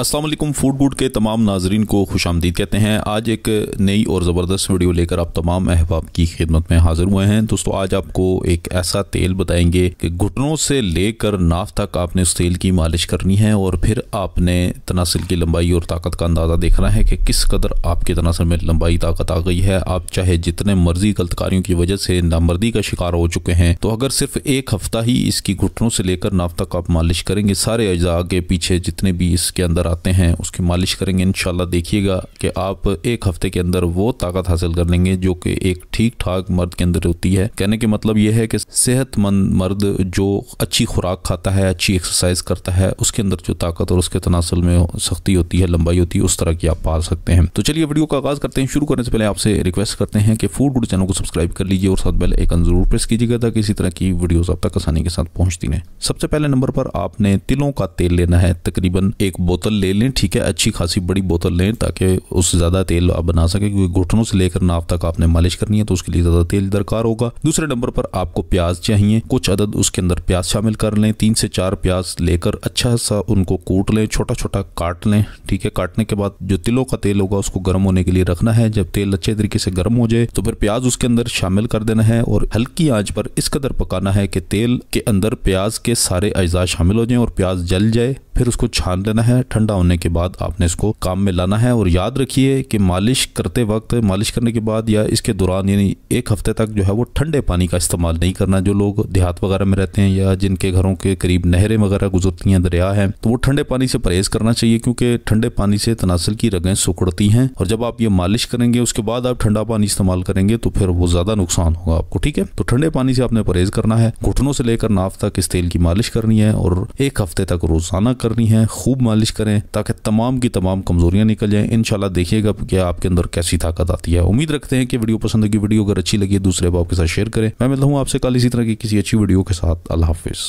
Aslam food good के तमाम नाजरन को खुश आमदीद कहते हैं आज एक नई और ज़बरदस्त वीडियो लेकर आप तमाम अहबाब की खिदमत में हाजिर हुए हैं दोस्तों आज आपको एक ऐसा तेल बताएंगे कि घुटनों से लेकर नाफ तक आपने उस तेल की मालिश करनी है और फिर आपने तनासिल की लंबाई और ताकत का अंदाज़ा देखना है कि किस कदर आपके तनासिल में लंबाई ताकत आ गई है आप चाहे जितने मर्जी गलतकारियों की वजह से नामर्दी का शिकार हो चुके हैं तो अगर सिर्फ एक हफ्ता ही इसकी घुटनों से लेकर नाफ तक आप मालिश करेंगे सारे अज्जा के पीछे जितने भी इसके अंदर आते हैं उसकी मालिश करेंगे इन देखिएगा कि आप एक हफ्ते के अंदर वो ताकत हासिल कर लेंगे जो कि एक ठीक ठाक मर्द के अंदर होती है कहने के मतलब यह है कि सेहतमंद मर्द जो अच्छी खुराक खाता है अच्छी एक्सरसाइज करता है उसके अंदर जो ताकत और उसके तनासल में सख्ती होती है लंबाई होती है उस तरह की आप पा सकते हैं तो चलिए वीडियो का आगाज करते हैं शुरू करने से पहले आपसे रिक्वेस्ट करते हैं कि फूड गुड चैनल को सब्सक्राइब कर लीजिए और साथ बेल आइकन जरूर प्रेस कीजिएगा ताकि इसी तरह की वीडियोस आप तक आसानी के साथ पहुंचती रहे सबसे पहले नंबर पर आपने तिलों का तेल लेना है तकरीबन एक बोतल ले लें ठीक है अच्छी खासी बड़ी बोतल लें ताकि उससे ज़्यादा तेल आप बना सकें क्योंकि घुटनों से लेकर नाव तक आपने मालिश करनी है तो उसके लिए ज़्यादा तेल दरकार होगा दूसरे नंबर पर आपको प्याज चाहिए कुछ अदद उसके अंदर प्याज शामिल कर लें तीन से चार प्याज लेकर अच्छा सा उनको कूट लें छोटा छोटा काट लें ठीक है काटने के बाद जो तिलों का तेल होगा उसको गर्म होने के लिए रखना है जब तेल अच्छे तरीके से गर्म हो जाए तो फिर प्याज उसके अंदर शामिल कर देना है और हल्की आंच पर इस कदर पकाना है कि तेल के अंदर प्याज के सारे अज्जा शामिल हो जाए और प्याज जल जाए फिर उसको छान लेना है ठंडा होने के बाद आपने इसको काम में लाना है और याद रखिए कि मालिश करते वक्त मालिश करने के बाद या इसके दौरान यानी एक हफ्ते तक जो है वो ठंडे पानी का इस्तेमाल नहीं करना जो लोग देहात वगैरह में रहते हैं या जिनके घरों के करीब नहरें वगैरह गुजरती हैं दरिया है तो वो ठंडे पानी से परहेज करना चाहिए क्योंकि ठंडे पानी से तनासल की रगें सुखड़ती हैं और जब आप ये मालिश करेंगे उसके बाद आप ठंडा पानी इस्तेमाल करेंगे तो फिर वो ज्यादा नुकसान होगा आपको ठीक है तो ठंडे पानी से आपने परहेज करना है घुटनों से लेकर नाफ तक इस तेल की मालिश करनी है और एक हफ्ते तक रोजाना करनी है खूब मालिश करें ताकि तमाम की तमाम कमजोरियां निकल जाएं इन देखिएगा कि आपके अंदर कैसी ताकत आती है उम्मीद रखते हैं कि वीडियो पसंद की वीडियो अगर अच्छी लगी दूसरे बाप के साथ शेयर करें मैं मिलता हूँ आपसे कल इसी तरह की किसी अच्छी वीडियो के साथ अल्लाह हाफिज़